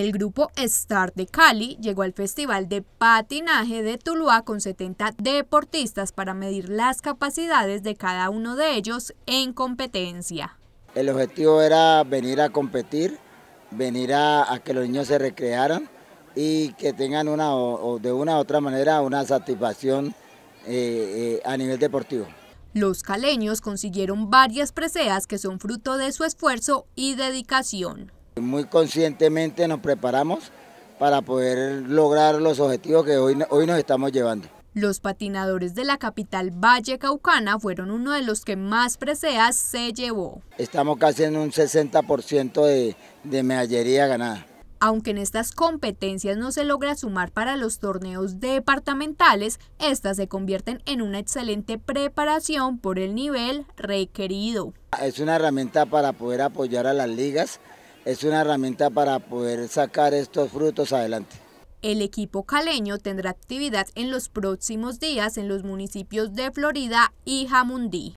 El grupo Star de Cali llegó al Festival de Patinaje de Tuluá con 70 deportistas para medir las capacidades de cada uno de ellos en competencia. El objetivo era venir a competir, venir a, que los niños se recrearan y que tengan una de una u otra manera una satisfacción eh, eh, a nivel deportivo. Los caleños consiguieron varias preseas que son fruto de su esfuerzo y dedicación. Muy conscientemente nos preparamos para poder lograr los objetivos que hoy, hoy nos estamos llevando. Los patinadores de la capital Valle Caucana fueron uno de los que más preseas se llevó. Estamos casi en un 60% de, de medallería ganada. Aunque en estas competencias no se logra sumar para los torneos departamentales, estas se convierten en una excelente preparación por el nivel requerido. Es una herramienta para poder apoyar a las ligas, es una herramienta para poder sacar estos frutos adelante. El equipo caleño tendrá actividad en los próximos días en los municipios de Florida y Jamundí.